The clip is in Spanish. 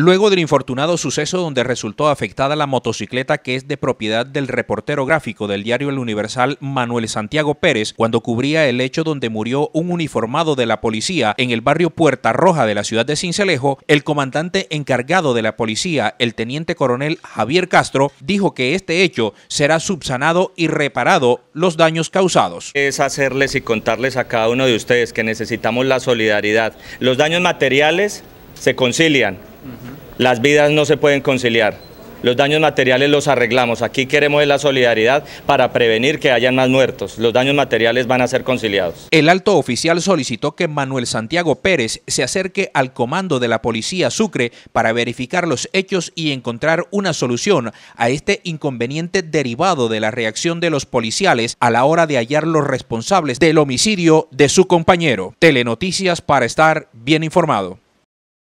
Luego del infortunado suceso donde resultó afectada la motocicleta que es de propiedad del reportero gráfico del diario El Universal Manuel Santiago Pérez, cuando cubría el hecho donde murió un uniformado de la policía en el barrio Puerta Roja de la ciudad de Cincelejo, el comandante encargado de la policía, el teniente coronel Javier Castro, dijo que este hecho será subsanado y reparado los daños causados. Es hacerles y contarles a cada uno de ustedes que necesitamos la solidaridad. Los daños materiales se concilian las vidas no se pueden conciliar. Los daños materiales los arreglamos. Aquí queremos la solidaridad para prevenir que hayan más muertos. Los daños materiales van a ser conciliados. El alto oficial solicitó que Manuel Santiago Pérez se acerque al comando de la policía Sucre para verificar los hechos y encontrar una solución a este inconveniente derivado de la reacción de los policiales a la hora de hallar los responsables del homicidio de su compañero. Telenoticias para estar bien informado.